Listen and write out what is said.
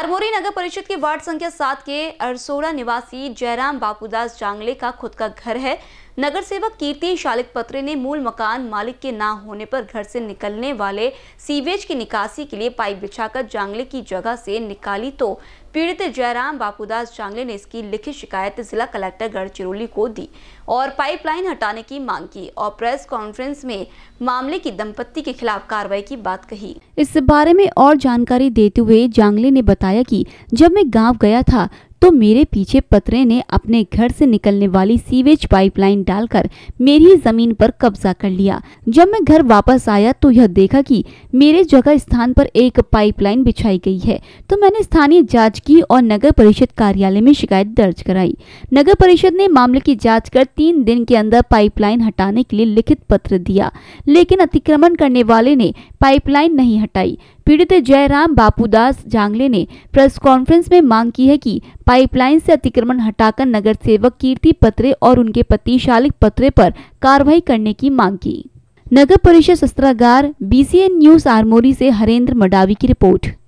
आरमोरी नगर परिषद के वार्ड संख्या सात के अरसोड़ा निवासी जयराम बापूदास जांगले का खुद का घर है नगर सेवक कीर्ति शालिक पत्रे ने मूल मकान मालिक के ना होने पर घर से निकलने वाले सीवेज की निकासी के लिए पाइप बिछाकर जांगले की जगह से निकाली तो पीड़ित जयराम बापूदास जांगले ने इसकी लिखित शिकायत जिला कलेक्टर गढ़चिरौली को दी और पाइपलाइन हटाने की मांग की और प्रेस कॉन्फ्रेंस में मामले की दंपत्ति के खिलाफ कार्रवाई की बात कही इस बारे में और जानकारी देते हुए जांगले ने बताया कि जब मैं गांव गया था तो मेरे पीछे पतरे ने अपने घर से निकलने वाली सीवेज पाइपलाइन डालकर मेरी जमीन पर कब्जा कर लिया जब मैं घर वापस आया तो यह देखा कि मेरे जगह स्थान पर एक पाइपलाइन बिछाई गई है तो मैंने स्थानीय जांच की और नगर परिषद कार्यालय में शिकायत दर्ज कराई नगर परिषद ने मामले की जाँच कर तीन दिन के अंदर पाइपलाइन हटाने के लिए लिखित पत्र दिया लेकिन अतिक्रमण करने वाले ने पाइपलाइन नहीं हटाई पीड़ित जयराम बापूदास जांगले ने प्रेस कॉन्फ्रेंस में मांग की है कि पाइपलाइन से अतिक्रमण हटाकर नगर सेवक कीर्ति पत्रे और उनके पति शालिक पत्रे पर कार्रवाई करने की मांग की नगर परिषद शस्त्रागार बी न्यूज आरमोरी से हरेंद्र मडावी की रिपोर्ट